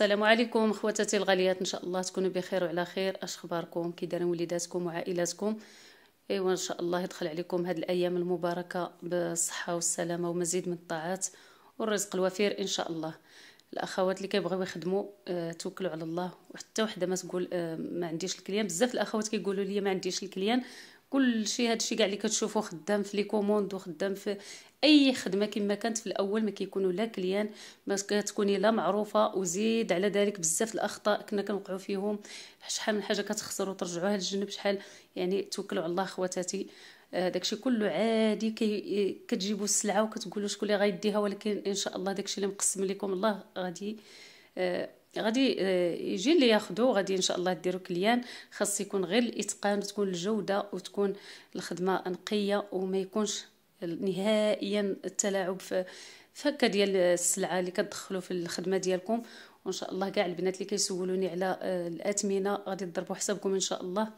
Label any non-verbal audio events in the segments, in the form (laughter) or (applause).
السلام عليكم خواتاتي الغاليات ان شاء الله تكونوا بخير وعلى خير اش اخباركم كي دايرين وليداتكم وعائلاتكم ايوا ان شاء الله يدخل عليكم هاد الايام المباركه بالصحه والسلامه ومزيد من الطاعات والرزق الوفير ان شاء الله الاخوات اللي كيبغيو يخدموا أه توكلوا على الله وحتى وحده ما تقول أه ما عنديش الكليان بزاف الاخوات كيقولوا لي ما عنديش الكليان كل شيء هادشي كاع اللي كتشوفوا خدام في لي كوموند وخدام في اي خدمه كما كانت في الاول ما كيكونوا لا كليان ما كتكوني لا معروفه وزيد على ذلك بزاف الاخطاء كنا كنوقعوا فيهم شحال من حاجه كتخسروا وترجعوها للجنب شحال يعني توكلوا على الله خواتاتي آه، داكشي كله عادي كي كتجيبوا السلعه وكتقولوا شكون اللي غيديها ولكن ان شاء الله داكشي اللي مقسم لكم الله غادي آه، غادي آه، يجي اللي ياخدو غادي ان شاء الله ديرو كليان خاص يكون غير الاتقان تكون الجوده وتكون الخدمه نقيه وما يكونش نهائيا التلاعب في فكه ديال السلعه اللي كتدخلوا في الخدمه ديالكم وان شاء الله كاع البنات اللي كيسولوني على آه، الاثمنه غادي تضربوا حسابكم ان شاء الله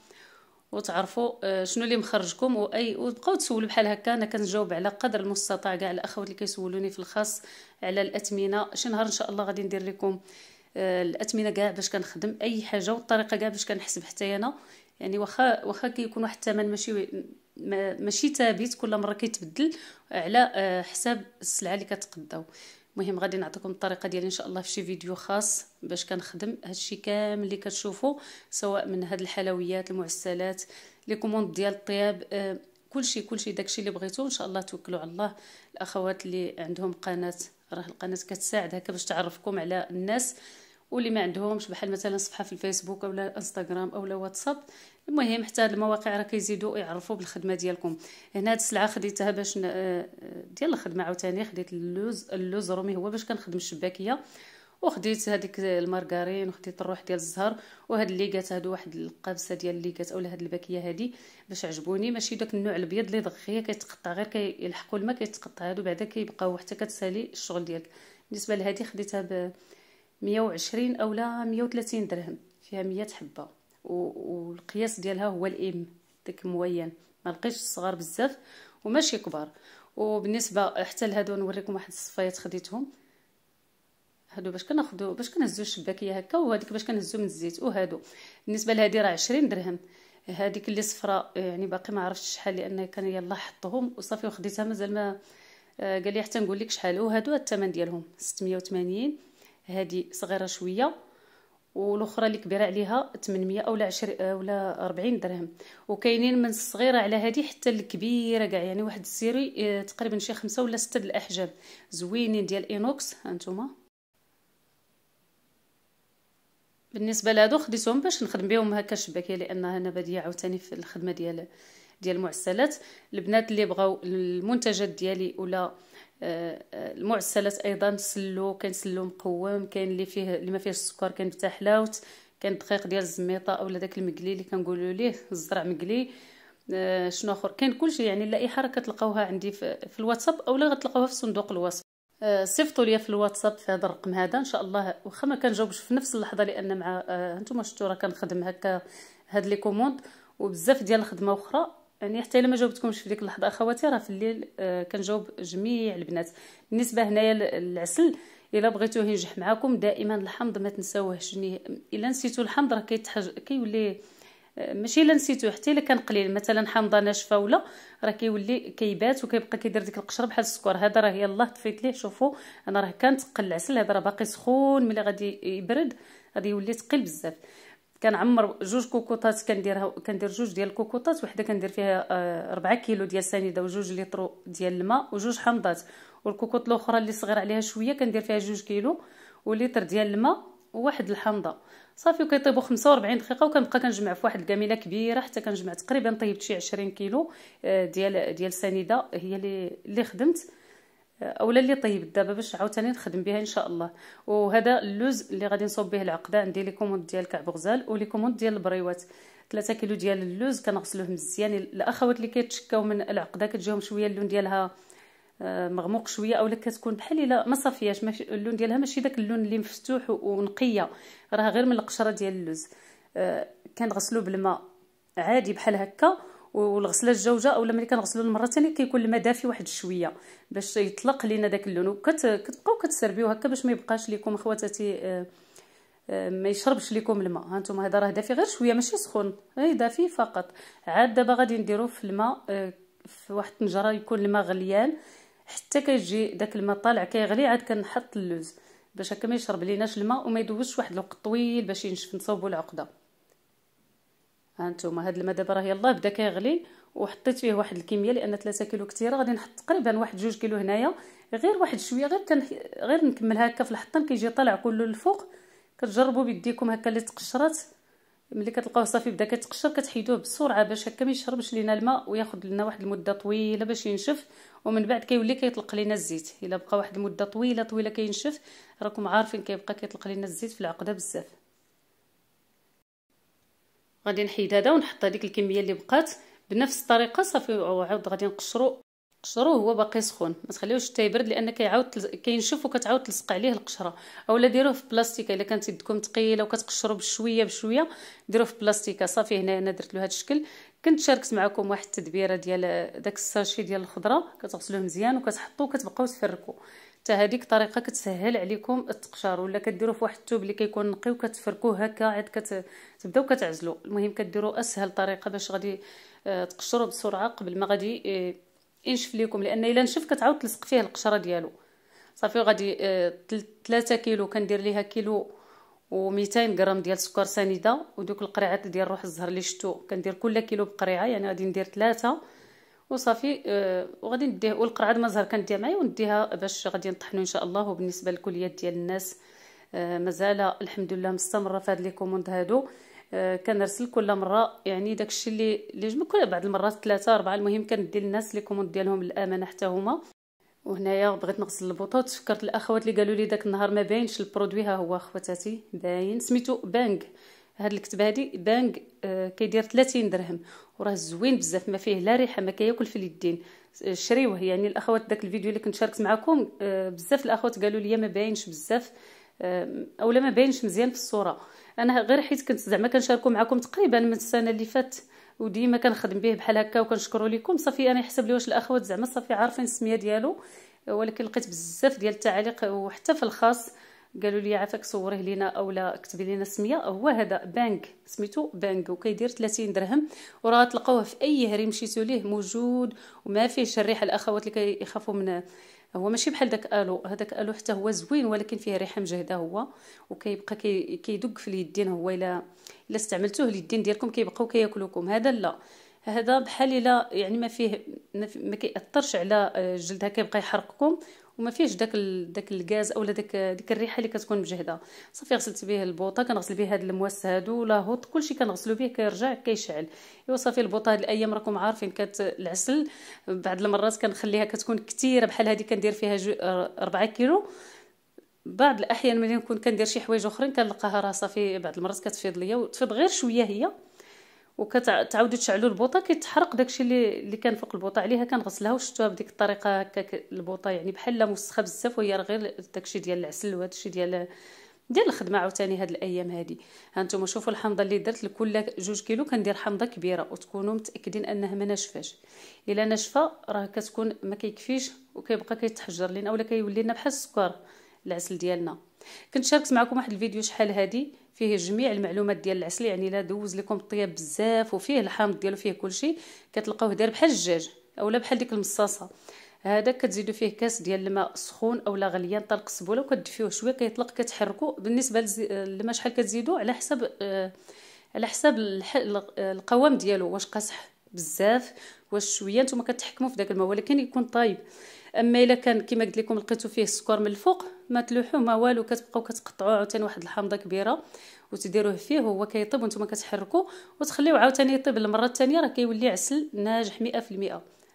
وتعرفوا آه، شنو اللي مخرجكم واي وتبقاو تسولوا بحال هكا انا كنجاوب على قدر المستطاع كاع الاخوات اللي كيسولوني في الخاص على الاثمنه شي نهار ان شاء الله غادي ندير لكم آه، الاثمنه كاع باش كنخدم اي حاجه والطريقه كاع باش كنحسب حتى انا يعني واخا واخا كيكون واحد الثمن ماشي ماشي ثابت كل مره كيتبدل على آه، حساب السلعه اللي كتقداو المهم غادي نعطيكم الطريقه ديالي ان شاء الله في شي فيديو خاص باش كنخدم هادشي كامل اللي كتشوفوا سواء من هاد الحلويات المعسلات لي كوموند ديال الطياب آه، كلشي كلشي داكشي اللي بغيتو ان شاء الله توكلوا على الله الاخوات اللي عندهم قناه راه القناه كتساعد هكا باش تعرفكم على الناس واللي ما عندهمش بحال مثلا صفحه في الفيسبوك اولا انستغرام اولا واتساب المهم حتى المواقع راه كيزيدوا يعرفوا بالخدمه ديالكم هنا هاد السلعه خديتها باش آه، ديال الخدمه عاوتاني خديت اللوز اللوز رومي هو باش كنخدم الشباكيه وخديت هذيك المارغرين وخديت الروح ديال الزهر وهاد الليكات هادو واحد القابسه ديال الليكات اولا هاد الباكيه هادي باش عجبوني ماشي داك النوع الابيض اللي دغيا كيتقطع غير كيلحقوا الماء كيتقطع هادو بعدا كيبقاو حتى كتسالي الشغل ديالك بالنسبه لهادي خديتها ب 120 اولا 130 درهم فيها 100 حبه والقياس ديالها هو الام داك موين ما لقيتش الصغار بزاف وماشي كبار وبالنسبه حتى لهادو نوريكم واحد الصفايات خديتهم هادو باش كناخذو باش كنهزو الشباكيه هكا وهاديك باش كنهزو من الزيت وهادو بالنسبه لهادي راه 20 درهم هاديك اللي صفراء آه، يعني باقي ما عرفتش شحال لان كان يلا حطهم وصافي وخديتها مازال ما آه، قال لي حتى نقول لك شحال وهادو الثمن ديالهم 680 هادي صغيره شويه والاخرى اللي كبيره عليها 800 اولا 20 اولا 40 درهم وكاينين من الصغيره على هذه حتى الكبيره كاع يعني واحد السيري آه، تقريبا شي خمسة ولا ستة د الاحجام زوينين ديال اينوكس هانتوما بالنسبه لهادو خديتهم باش نخدم بهم هكا الشباكيه لانها انا باديه عاوتاني في الخدمه ديال ديال المعسلات البنات اللي بغاو المنتجات ديالي ولا آه، آه، المعسلات ايضا سلو كاين سلو مقوم كاين اللي فيه اللي ما فيهش السكر كاين بتاع حلاوت كاين دقيق ديال الزميطه اولا داك المقلي اللي كنقولوا ليه الزرع مقلي آه، شنو اخر كاين كلشي يعني اللائحه راه كتلقاوها عندي في الواتساب اولا غتلقاوها في صندوق الوصف آه، صيفطوا لي في الواتساب في هذا الرقم هذا ان شاء الله واخا ما كنجاوبش في نفس اللحظه لان مع هانتوما آه، شفتوا راه كنخدم هكا هاد لي كوموند وبزاف ديال الخدمه اخرى يعني حتى الا ما جاوبتكمش في ديك اللحظه اخواتي راه في الليل آه، كنجاوب جميع البنات بالنسبه هنايا العسل الا بغيتوه ينجح معاكم دائما الحمض ما تنساوهش الا نسيتو الحمض راه كيتحج كيولي ماشي الا نسيتو حتى الا كان قليل مثلا حامضه ناشفه ولا راه كيولي كيبات وكيبقى كيدير ديك القشره بحال السكر هذا راه يلاه طفيت ليه شوفوا انا راه كان تقل العسل هذا راه باقي سخون ملي غادي يبرد غادي يولي ثقيل بزاف كنعمر جوج كوكوطات كنديرها كندير جوج ديال الكوكوطات وحده كندير فيها 4 آه، كيلو ديال سنيده وجوج لتر ديال الماء وجوج حمضات والكوكوط الاخرى اللي صغير عليها شويه كندير فيها جوج كيلو ولتر ديال الماء وواحد الحامضه صافي وكيطيبو 45 دقيقه وكنبقى كنجمع في واحد الكاميله كبيره حتى كنجمع تقريبا طيبت شي 20 كيلو آه، ديال ديال سنيده هي اللي اللي خدمت آه، اولا اللي طيبت دابا باش عاوتاني نخدم بها ان شاء الله وهذا اللوز اللي غادي نصوب به العقده عندي لي كوموند ديال كعب غزال ولي كوموند ديال البريوات 3 كيلو ديال اللوز كنغسلوه مزيان الاخوات اللي كيتشكاو من العقده كتجيهم شويه اللون ديالها مغموق شويه اولا كتكون بحال الا ما صافياش اللون ديالها ماشي داك اللون اللي مفتوح ونقيه راه غير من القشره ديال اللوز آه، كنغسلو بالماء عادي بحال هكا والغسله الجوجه اولا ملي كنغسلو المره الثانيه كيكون الماء دافي واحد شويه باش يطلق لينا داك اللون وكتبقاو كتسربيو هكا باش ما يبقاش ليكم خواتاتي آه، آه، ما يشربش ليكم الماء هانتوما هذا راه دافي غير شويه ماشي سخون غير دافي فقط عاد دابا غادي نديرو في الماء في واحد الطنجره يكون الماء غليان حتى كيجي داك الماء طالع كيغلي عاد كنحط اللوز باش هكا ما يشرب ليناش الماء وما يدوزش واحد الوقت طويل باش ينشف نصاوبو العقده ها نتوما هاد الماء دابا راه يلاه بدا كيغلي وحطيت فيه واحد الكميه لان 3 كيلو كثيره غادي نحط تقريبا واحد جوج كيلو هنايا غير واحد شويه غير كان غير نكمل هكا في الحطام كيجي طالع كله للفوق كتجربوا بيديكم هكا اللي تقشرات ملي كتلقاوه صافي بدا كتقشر كتحيدوه بسرعه باش هكا ما يشربش لينا الماء وياخذ لنا واحد المده طويله باش ينشف ومن بعد كيولي كيطلق لينا الزيت الا بقى واحد المده طويله طويله كينشف راكم عارفين كيبقى كيطلق لينا الزيت في العقده بزاف غادي نحيد هذا ونحط هذيك الكميه اللي بقات بنفس الطريقه صافي وعاود غادي نقشرو قشروه هو باقي سخون ما تخليوش حتى يبرد لان كيعاود كينشف وكتعاود تلصق عليه القشره اولا ديروه في بلاستيكه الا كانت يدكم ثقيله وكتقشروا بشويه بشويه ديروه في بلاستيكه صافي هنا انا درت له هذا الشكل كنت شاركت معكم واحد التدبيره ديال داك الساشي ديال الخضره كتغسلوه مزيان وكتحطوه وكتبقاو تفركوا حتى هذيك الطريقه كتسهل عليكم التقشير ولا كديروه في واحد الثوب اللي كيكون نقي وكتفركوه هكا عاد كتبداو كتعزلوا المهم كديروا اسهل طريقه باش غادي آه، تقشروا بسرعه قبل ما غادي آه، ينشف لكم لان الا نشف كتعاود تلصق فيه القشره ديالو صافي غادي 3 آه، كيلو كندير ليها كيلو و200 غرام ديال سكر سنيده ودوك القريعات ديال روح الزهر اللي شتو كندير كل كيلو بقريعه يعني غادي ندير ثلاثه وصافي أه وغادي نديه والقرعه ديال الزهر كنديها معايا ونديها باش غادي نطحنو ان شاء الله وبالنسبه للكليات ديال الناس أه مازال الحمد لله مستمره في لي كوموند هادو أه كنرسل كل مره يعني داكشي اللي اللي بعض المرات ثلاثه اربعه المهم كندي للناس لي كوموند ديالهم الامانه حتى هما وهنايا بغيت نغسل البوطو تفكرت الاخوات اللي قالوا لي داك النهار ما باينش البرودوي ها هو خواتاتي باين سميتو بانغ هاد الكتب هادي بانغ آه كيدير 30 درهم وراه زوين بزاف ما فيه لا ريحه ما كياكل في اليدين آه، شريوه يعني الاخوات داك الفيديو اللي كنت شاركت معكم آه بزاف الاخوات قالوا لي ما باينش بزاف آه اولا ما باينش مزيان في الصوره انا غير حيت كنت زعما كنشاركو معكم تقريبا من السنه اللي فاتت وديما كنخدم به بحال هكا وكنشكروا لكم صافي انا يحسب لي واش الاخوات زعما صافي عارفين السميه ديالو ولكن لقيت بزاف ديال التعاليق وحتى في الخاص قالوا لي عافاك صوريه لينا اولا كتبي لينا السميه هو هذا بانك سميتو بانك وكيدير 30 درهم وراه تلقاوه في اي هريم مشيتو ليه موجود وما فيهش الريحه الاخوات اللي كيخافوا من هو ماشي بحال داك الو هذاك الو حتى هو زوين ولكن فيه ريحه مجهده هو وكيبقى كيدق في اليدين هو الا الا استعملتوه اليدين ديالكم كيبقاو كياكلوكم هذا لا هذا بحال الا يعني ما فيه ما كيأثرش على الجلد آه، هكا كيبقى يحرقكم وما فيهش داك ال... داك الغاز اولا داك ديك الريحه اللي كتكون مجهده صافي غسلت به البوطه كنغسل به هاد المواس هادو هوط كلشي كنغسلو به كيرجع كيشعل ايوا صافي البوطه هاد الايام راكم عارفين كت العسل بعض المرات كنخليها كتكون كثيره بحال هادي كندير فيها 4 جو... كيلو بعض الاحيان ملي نكون كندير شي حوايج اخرين كنلقاها راه صافي بعض المرات كتفيض ليا وتفيض غير شويه هي وكتعاودوا تشعلوا البوطه كيتحرق داكشي اللي اللي كان فوق البوطه عليها كنغسلها وشفتوها بديك الطريقه هكا البوطه يعني بحال مسخه بزاف وهي غير داكشي ديال العسل وهادشي ديال ديال الخدمه عاوتاني هاد الايام هادي ها نتوما شوفوا الحمضه اللي درت لكل جوج كيلو كندير حمضه كبيره وتكونوا متاكدين انها ما ناشفاش الا ناشفه راه كتكون ما كيكفيش وكيبقى كيتحجر لنا ولا كيولي لنا بحال السكر العسل ديالنا كنت شاركت معكم واحد الفيديو شحال هادي فيه جميع المعلومات ديال العسل يعني الا دوز لكم الطياب بزاف وفيه الحامض ديالو فيه كلشي كتلقاوه داير بحال الدجاج اولا بحال ديك المصاصه هذا كتزيدوا فيه كاس ديال الماء سخون اولا غليان طلق سبوله وكدفيوه شويه كيطلق كتحركوا بالنسبه للماء شحال كتزيدوا على حسب آه، على حساب القوام ديالو واش قاصح بزاف واش شويه نتوما كتحكموا في داك الماء ولكن يكون طايب اما الا كان كما قلت لكم لقيتو فيه السكر من الفوق ما تلوحو ما والو كتبقاو كتقطعوه عاوتاني واحد الحامضه كبيره وتديروه فيه هو كيطيب وانتم كتحركوه وتخليوه عاوتاني يطيب المره الثانيه راه كيولي عسل ناجح 100%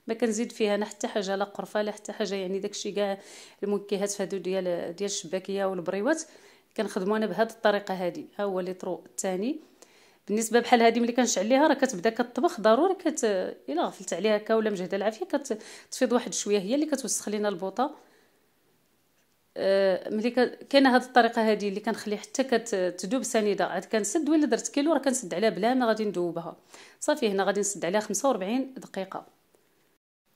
ما كنزيد فيها انا حتى حاجه لا قرفه لا حتى حاجه يعني داكشي كاع المكيهات هادو ديال ديال الشباكيه والبريوات كنخدمو انا بهاد الطريقه هادي ها هو طرو الثاني بالنسبه بحال هذه ملي كنشعل ليها راه كتبدا كطبخ ضروري كت الا غفلت عليها هكا ولا مجهده العافيه كتفيض واحد شويه هي اللي كتوسخ لينا البوطه آه، ملي كاينه هذه الطريقه هذه اللي كنخلي حتى كتذوب سنيده عاد كنسد ولا درت كيلو راه كنسد عليها بلا ما غادي ندوبها صافي هنا غادي نسد عليها 45 دقيقه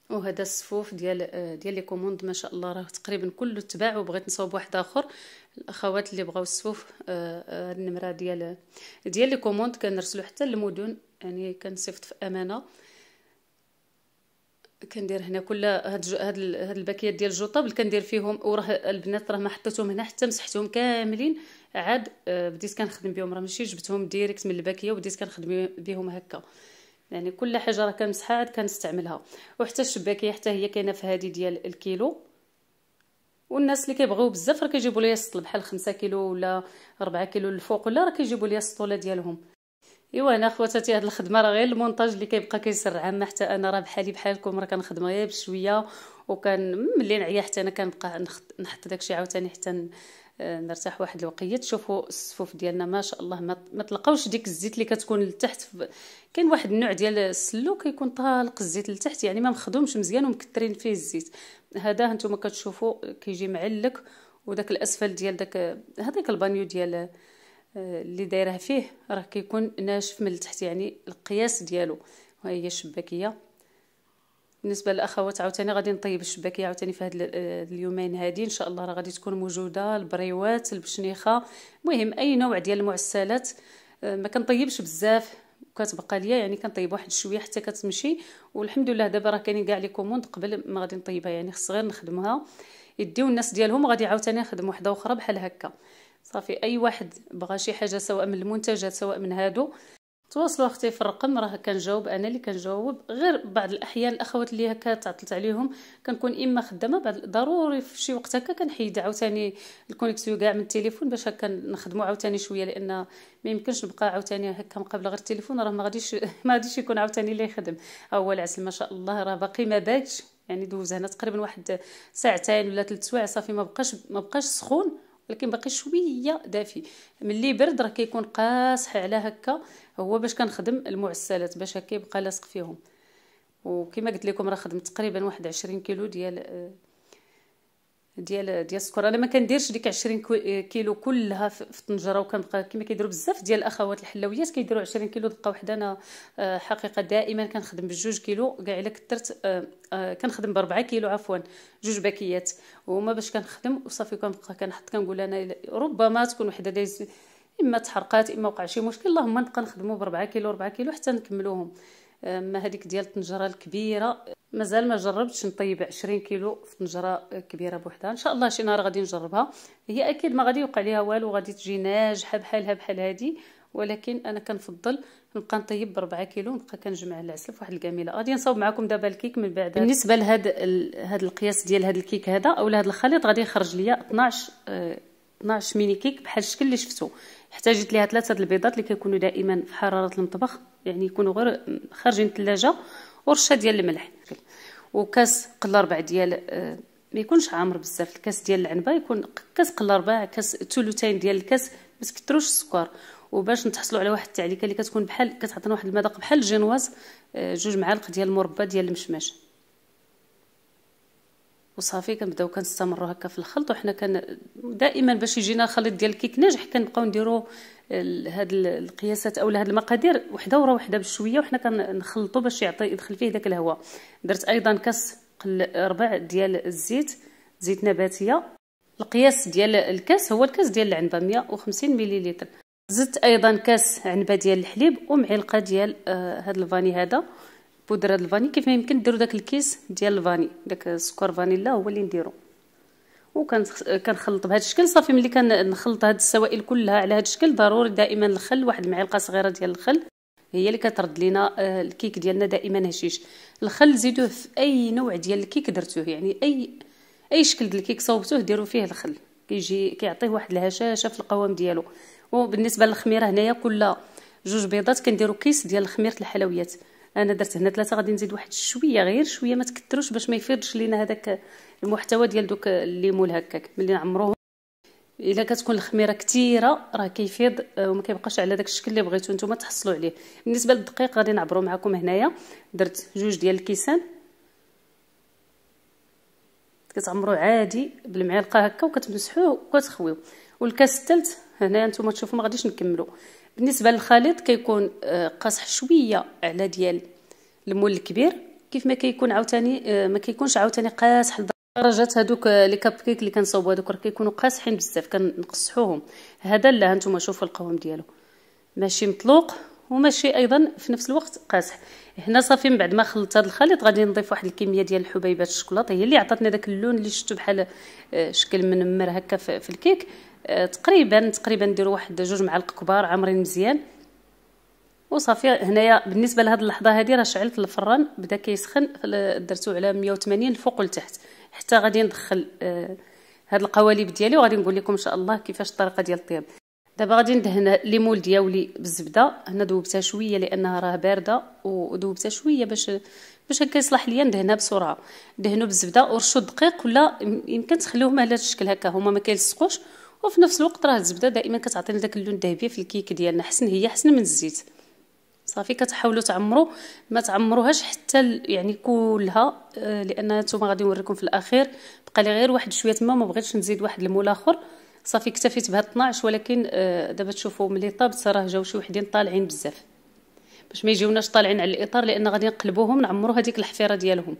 وهذا الصفوف ديال آه، ديال لي كوموند ما شاء الله راه تقريبا كله تباع وبغيت نصاوب واحد اخر الاخوات اللي بغاو يصفوا آه، آه، النمره ديال ديال لي كوموند كنرسلو حتى للمدن يعني كنصيفط في امانه كندير هنا كل هاد جو هاد, هاد الباكيات ديال الجوطابل كندير فيهم وراه البنات راه ما حطيتهم هنا حتى مسحتهم كاملين عاد آه، بديت كنخدم بهم راه ماشي جبتهم ديريكت من الباكيه وبديت كنخدم بهم هكا يعني كل حاجه راه كنمسحها عاد كنستعملها وحتى الشباكيه حتى هي كاينه في هذه ديال الكيلو والناس اللي كيبغيو بزاف راه كيجيبوا ليا السطل بحال 5 كيلو ولا 4 كيلو للفوق ولا راه كيجيبوا ليا السطوله ديالهم ايوا انا خواتاتي هاد الخدمه راه غير المونتاج اللي كيبقى كيسر عامه حتى انا راه بحالي بحالكم راه كنخدم غير بشويه وكان ملي نعيا حتى انا كنبقى نحط داكشي عاوتاني حتى آه، نرتاح واحد الوقيه تشوفوا الصفوف ديالنا ما شاء الله ما تلقاوش ديك الزيت اللي كتكون لتحت كاين واحد النوع ديال السلو كيكون طالق الزيت لتحت يعني ما مخدومش مزيان ومكثرين فيه الزيت هذا هانتوما كتشوفوا كيجي معلك وداك الاسفل ديال داك هذاك البانيو ديال آه، اللي دايره فيه راه كيكون ناشف من التحت يعني القياس ديالو وهي شباكيه بالنسبه للاخوات عاوتاني غادي نطيب الشباكيه عاوتاني في هاد آه، اليومين هادي ان شاء الله راه غادي تكون موجوده البريوات البشنيخه المهم اي نوع ديال المعسلات آه، ما كنطيبش بزاف كتبقى ليا يعني كنطيب واحد شويه حتى كتمشي والحمد لله دابا راه كاينين كاع لي كوموند قبل ما غادي نطيبها يعني خص غير نخدمها يديو الناس ديالهم غادي عاوتاني نخدم وحده اخرى بحال هكا صافي اي واحد بغى شي حاجه سواء من المنتجات سواء من هادو تواصلوا اختي في الرقم راه كنجاوب انا اللي كنجاوب غير بعض الاحيان الاخوات اللي هكا تعطلت عليهم كنكون اما خدامه بعد ضروري في شي وقت هكا كنحيد عاوتاني الكونيكسيو كاع من التليفون باش هكا نخدموا عاوتاني شويه لان ما يمكنش نبقى عاوتاني هكا مقابله غير التليفون راه ما غاديش (laughs) ما غاديش يكون عاوتاني اللي يخدم ها هو العسل ما شاء الله راه باقي ما باقش يعني دوز هنا تقريبا واحد ساعتين ولا ثلاث سوايع صافي ما بقاش ما بقاش سخون ولكن باقي شويه دافي ملي برد راه كيكون قاصح على هكا هو باش كنخدم المعسلات باش هكا يبقى لاصق فيهم وكما قلت لكم راه خدمت تقريبا واحد عشرين كيلو ديال آه، ديال ديال السكر انا ما كنديرش ديك 20 آه، كيلو كلها في الطنجره وكنبقى كما كيديروا بزاف ديال الاخوات الحلويات كيديروا 20 كيلو دقه وحده انا آه، حقيقه دائما كنخدم بجوج كيلو كاع الا كثرت آه، كنخدم باربعه كيلو عفوا جوج باكيات وهما باش كنخدم وصافي كنبقى كنحط كنقول انا ربما تكون وحده دايز اما تحرقات اما وقع شي مشكل اللهم نبقى نخدمو باربعه كيلو 4 كيلو حتى نكملوهم اما هذيك ديال الطنجره الكبيره مازال ما جربتش نطيب 20 كيلو في طنجره كبيره بوحدها ان شاء الله شي نهار غادي نجربها هي اكيد ما غادي يوقع ليها والو غادي تجي ناجحه بحالها بحال هذه ولكن انا كنفضل نبقى نطيب ب 4 كيلو نبقى كنجمع العسل فواحد الكاميله غادي نصاوب معكم دابا الكيك من بعد بالنسبه لهاد هذا القياس ديال هاد الكيك هذا اولا هذا الخليط غادي يخرج ليا 12 اه 12 ميني كيك بحال الشكل اللي شفتو احتاجت ليها ثلاثه البيضات اللي كيكونوا دائما في حراره المطبخ يعني يكونوا غير خارجين الثلاجه ورشه ديال الملح وكاس قل ربع ديال آه، ما يكونش عامر بزاف الكاس ديال العنبه يكون كاس قل ربع كاس ثلثين ديال الكاس ما تكثروش السكر وباش نتحصلوا على واحد التعليكه اللي كتكون بحال كتعطينا واحد المذاق بحال الجينواز آه، جوج معالق ديال المربى ديال المشماش وصافي كنبداو كنستمروا هكا في الخلط وحنا كان دائما باش يجينا خليط ديال الكيك ناجح كنبقاو نديروا هاد القياسات اولا هاد المقادير وحده ورا وحده بشويه وحنا كنخلطوا باش يعطي يدخل فيه داك الهواء درت ايضا كاس ربع ديال الزيت زيت نباتيه القياس ديال الكاس هو الكاس ديال العنبه 150 مليلتر زدت ايضا كاس عنبه ديال الحليب ومعلقه ديال آه هاد الفاني هذا بودره الفاني كيف ما يمكن ديرو داك الكيس ديال الفاني داك السكر فانيلا هو اللي نديرو كنخلط بهذا الشكل صافي ملي كنخلط هاد السوائل كلها على هاد الشكل ضروري دائما الخل واحد المعلقه صغيره ديال الخل هي اللي كترد لينا آه، الكيك ديالنا دائما هشيش الخل زيدوه في اي نوع ديال الكيك درتوه يعني اي اي شكل ديال الكيك صوبتوه ديروا فيه الخل كيجي كيعطيه واحد الهشاشه في القوام ديالو وبالنسبه للخميره هنايا كل جوج بيضات كنديروا كيس ديال خميره الحلويات انا درت هنا ثلاثه غادي نزيد واحد شويه غير شويه ما تكثروش باش ما يفيضش لينا هذاك المحتوى ديال دوك الليمون هكاك ملي نعمروه الا كتكون الخميره كثيره راه كيفيض آه، وما كيبقاش على داك الشكل اللي بغيتو نتوما تحصلوا عليه بالنسبه للدقيق غادي نعبروا معكم هنايا درت جوج ديال الكيسان كتعمروا عادي بالمعلقه هكا وكتمسحوه وكتخويو والكاس الثالث هنايا نتوما تشوفوا ما غاديش نكملوا بالنسبه للخليط كيكون آه، قاصح شويه على ديال المول الكبير كيف ما كيكون عاوتاني آه، ما كيكونش عاوتاني قاصح درجات هذوك آه، لي كاب كيك اللي كنصاوبو هذوك راه كيكونوا قاصحين بزاف كنقصحوهم هذا لا هانتوما شوفوا القوام ديالو ماشي مطلوق وماشي ايضا في نفس الوقت قاصح هنا صافي من بعد ما خلطت هذا الخليط غادي نضيف واحد الكميه ديال الحبيبات الشوكولاطه هي اللي عطاتنا داك اللون اللي شفتو بحال شكل منمر هكا في الكيك آه، تقريبا تقريبا نديرو واحد جوج معالق كبار عامرين مزيان وصافي هنايا بالنسبه لهاد اللحظه هادي راه شعلت الفران بدا كيسخن درتو على 180 الفوق والتحت حتى غادي ندخل آه، هاد القوالب ديالي وغادي نقول لكم ان شاء الله كيفاش الطريقه ديال الطياب دابا غادي ندهن ليمول ديالي بالزبده هنا ذوبتها شويه لانها راه بارده وذوبتها شويه باش باش هكا يصلح ليا ندهنها بسرعه دهنوا بالزبده ورشوا الدقيق ولا يمكن تخليوهم على هذا الشكل هكا هما ما كيلصقوش وفي نفس الوقت راه الزبده دائما كتعطينا داك اللون الذهبي في الكيك ديالنا حسن هي حسن من الزيت صافي كتحاولوا تعمروا ما تعمروهاش حتى يعني كلها آه، لان نتوما غادي نوريكم في الاخير بقى لي غير واحد شويه تما ما بغيتش نزيد واحد المول اخر صافي اكتفيت بهاد 12 ولكن آه، دابا تشوفوا ملي طابت راه جاو شي وحدين طالعين بزاف باش ما يجيوناش طالعين على الاطار لان غادي نقلبوهم نعمروا هذيك الحفيره ديالهم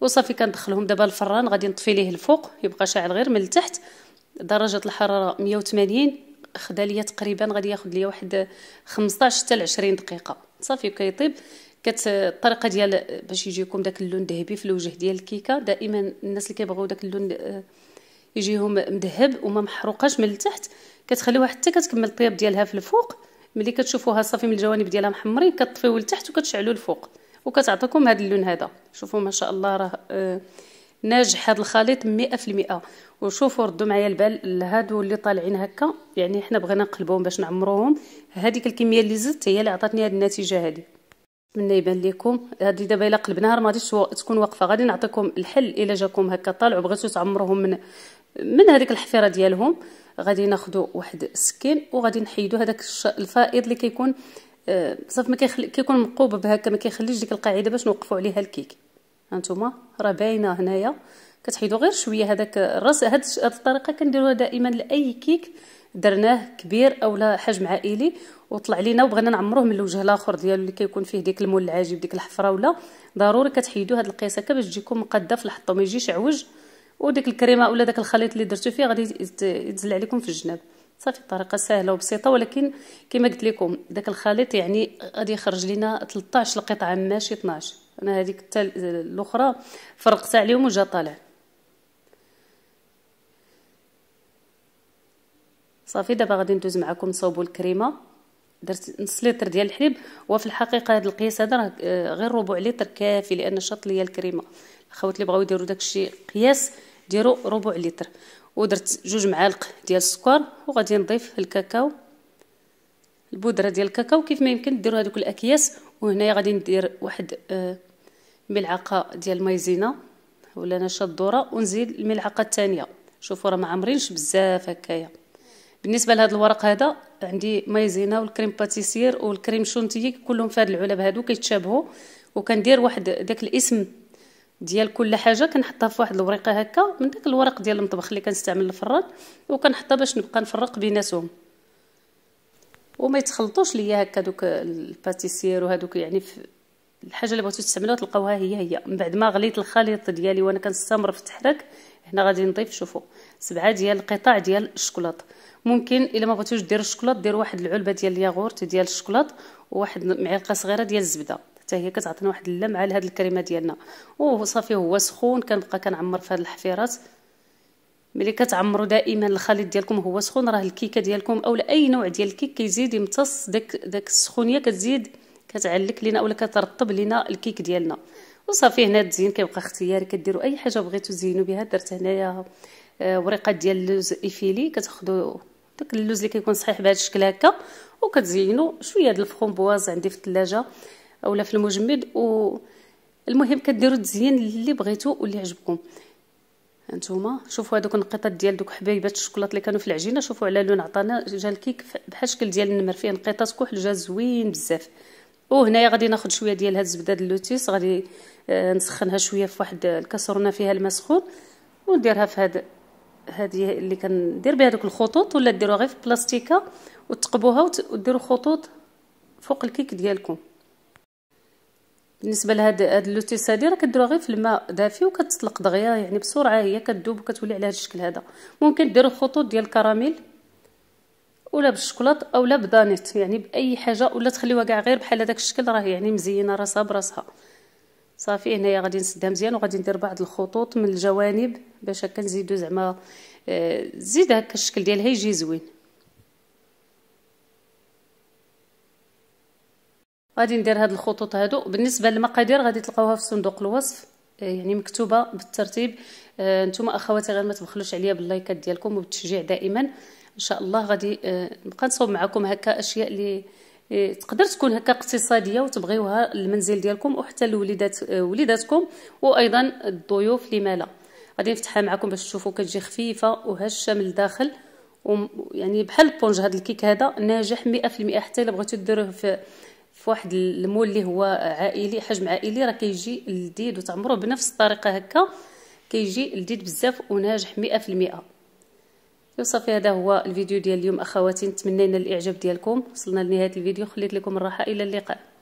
وصافي كندخلهم دابا الفران غادي نطفي ليه الفوق يبقى شاعل غير من التحت درجه الحراره 180 خدا ليا تقريبا غادي ياخذ ليا واحد 15 حتى ل 20 دقيقه صافي كيطيب كت الطريقه ديال باش يجيكم داك اللون ذهبي في الوجه ديال الكيكه دائما الناس اللي كيبغيو داك اللون آه، يجيهم مذهب وما محروقاش من التحت كتخليوها حتى كتكمل الطياب ديالها في الفوق ملي كتشوفوها صافي من الجوانب ديالها محمرين كتطفيو لتحت وكتشعلو الفوق وكتعطيكم هذا اللون هذا شوفوا ما شاء الله راه آه، ناجح هذا الخليط مئة وشوفوا ردوا معايا البال هادو اللي طالعين هكا يعني حنا بغينا نقلبوهم باش نعمروهم هذيك الكميه اللي زدت هي اللي عطاتني هاد النتيجه هذه نتمنى يبان لكم هذه دابا الا قلبناها راه ما غاديش تكون واقفه غادي نعطيكم الحل الا جاكم هكا طالع وبغيتو تعمروهم من من هذيك الحفيره ديالهم غادي ناخذوا واحد السكين وغادي نحيدوا هذاك الفائض اللي كيكون كي صافي ما كيخلي كيكون مقوب بهكا ما كيخليش ديك القاعده باش نوقفوا عليها الكيك هانتوما راه باينه هنايا كتحيدوا غير شويه هذاك الراس هاد الطريقه كنديروها دائما لاي كيك درناه كبير اولا حجم عائلي وطلع لينا وبغينا نعمروه من الوجه الاخر ديالو اللي كيكون فيه ديك المول العاجب ديك الحفره ولا ضروري كتحيدوا هاد القياس هكا باش تجيكم مقاده في الحطه ما يجيش عوج وديك الكريمه اولا داك الخليط اللي درتو فيه غادي يتزل عليكم في الجناب صافي طريقه سهله وبسيطه ولكن كما قلت لكم داك الخليط يعني غادي يخرج لنا 13 قطعه ماشي 12 انا هذيك الاخرى فرقت عليهم وجا طالع صافي دابا غادي ندوز معكم نصوبوا الكريمه درت نص لتر ديال الحليب وفي الحقيقه هذا القياس هذا راه آه، غير ربع لتر كافي لان شط ليا الكريمه الخوات اللي بغاو يديروا داكشي قياس ديرو ربع لتر ودرت جوج معالق ديال السكر وغادي نضيف الكاكاو البودره ديال الكاكاو كيف ما يمكن ديروا هذوك الاكياس وهنايا غادي ندير واحد آه، ملعقه ديال مايزينا ولا نشا الذره ونزيد الملعقه الثانيه شوفوا راه ما عامرينش بزاف هكايا بالنسبه لهذا الورق هذا عندي مايزينا والكريم باتيسير والكريم شونتيي كلهم في هاد العلب هادو كيتشابهوا وكندير واحد داك الاسم ديال كل حاجه كنحطها في واحد الوريقه هكا من داك الورق ديال المطبخ اللي كنستعمل الفران وكنحطها باش نبقى نفرق بيناتهم وما يتخلطوش ليا هكا دوك الباتيسير وهذوك يعني في الحاجه اللي بغيتو تستعملوها تلقاوها هي هي من بعد ما غليت الخليط ديالي وانا كنستمر في التحرك هنا غادي نضيف شوفوا سبعه ديال القطع ديال الشكلاط ممكن الا ما بغيتوش دير الشكلاط دير واحد العلبه ديال الياغورت ديال الشكلاط وواحد معلقه صغيره ديال الزبده حتى هي كتعطينا واحد اللمعه لهاد الكريمه ديالنا وصافي هو سخون كنبقى كنعمر في هاد الحفيرات ملي كتعمروا دائما الخليط ديالكم هو سخون راه الكيكه ديالكم اولا اي نوع ديال الكيك كيزيد يمتص داك داك السخونيه كتزيد كتعلك لينا اولا كترطب لينا الكيك ديالنا وصافي هنا التزيين كيبقى اختياري كديروا اي حاجه بغيتو تزينوا بها درت هنايا آه، وريقه ديال اللوز ايفيلي كتاخذوا داك اللوز اللي كيكون صحيح بهذا الشكل هكا وكتزينوا شويه ديال الفرومبواز عندي في الثلاجه اولا في المجمد و المهم كديروا التزيين اللي بغيتو واللي عجبكم هانتوما شوفوا هذوك النقيطات ديال دوك حبيبات الشوكولات اللي كانوا في العجينه شوفوا على لون عطانا جا الكيك بحال الشكل ديال النمر فيه نقيطات كحل جا زوين بزاف وهنايا غادي ناخذ شويه ديال هاد الزبده اللوتيس غادي آه، نسخنها شويه في واحد الكاسرونه فيها الماء سخون ونديرها في هاد هذه اللي كندير بها دوك الخطوط ولا ديروها غير في بلاستيكه وتقبوها وديروا خطوط فوق الكيك ديالكم بالنسبه لهاد هاد اللوتيس هادي راه كديروها غير في الماء دافي وكتطلق دغيا يعني بسرعه هي كدوب وكتولي على هاد الشكل هذا ممكن ديروا خطوط ديال الكراميل ولا بالشوكولاط اولا بدانيت يعني باي حاجه ولا تخليوها كاع غير بحال هذاك الشكل راه يعني مزينه راسها براسها صافي هنايا غادي نسدها مزيان وغادي ندير بعض الخطوط من الجوانب باش هكا نزيدو زعما آه، زيد هكا الشكل ديالها يجي زوين غادي ندير هاد الخطوط هادو بالنسبه للمقادير غادي تلقاوها في صندوق الوصف آه، يعني مكتوبه بالترتيب آه نتوما اخواتي غير ما تبخلوش عليا باللايكات ديالكم وبالتشجيع دائما ان شاء الله غادي آه، نبقى نصوب معكم هكا اشياء اللي آه، تقدر تكون هكا اقتصاديه وتبغيوها للمنزل ديالكم وحتى لوليدات وليداتكم وايضا الضيوف لما لا غادي نفتحها معكم باش تشوفوا كتجي خفيفه وهشه من الداخل يعني بحال البونج هذا الكيك هذا ناجح 100% حتى الا بغيتو ديروه في في واحد المول اللي هو عائلي حجم عائلي راه كيجي لذيذ وتعمروه بنفس الطريقه هكا كيجي لذيذ بزاف وناجح مئة في المئة وصافي هذا هو الفيديو ديال اليوم اخواتي نتمنى الاعجاب ديالكم وصلنا لنهايه الفيديو خليت لكم الراحه الى اللقاء